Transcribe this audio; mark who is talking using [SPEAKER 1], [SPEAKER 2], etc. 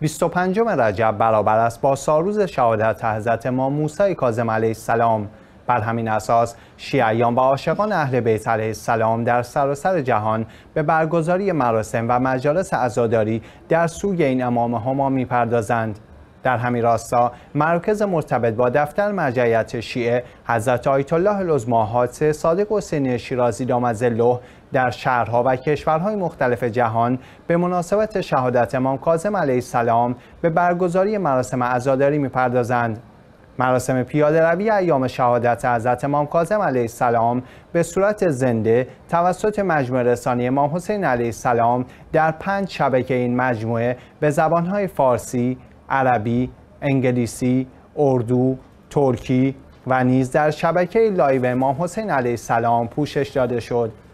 [SPEAKER 1] 25 رجب برابر است با ساروز شهادت حضرت ما موسی کاظم علیه السلام بر همین اساس شیعیان و عاشقان اهل بیت علیه السلام در سراسر جهان به برگزاری مراسم و مجالس عزاداری در سوی این امام ها میپردازند در همین راستا مرکز مرتبط با دفتر مرجعیت شیعه حضرت آیت الله حادثه صادق حسین شیرازی له در شهرها و کشورهای مختلف جهان به مناسبت شهادت امام کاظم علیه السلام به برگزاری مراسم عزاداری میپردازند مراسم پیاده روی ایام شهادت حضرت امام کاظم علیه السلام به صورت زنده توسط مجموعه رسانی امام حسین علیه السلام در پنج شبکه این مجموعه به زبانهای فارسی، عربی، انگلیسی، اردو، ترکی و نیز در شبکه لایو امام حسین علیه السلام پوشش داده شد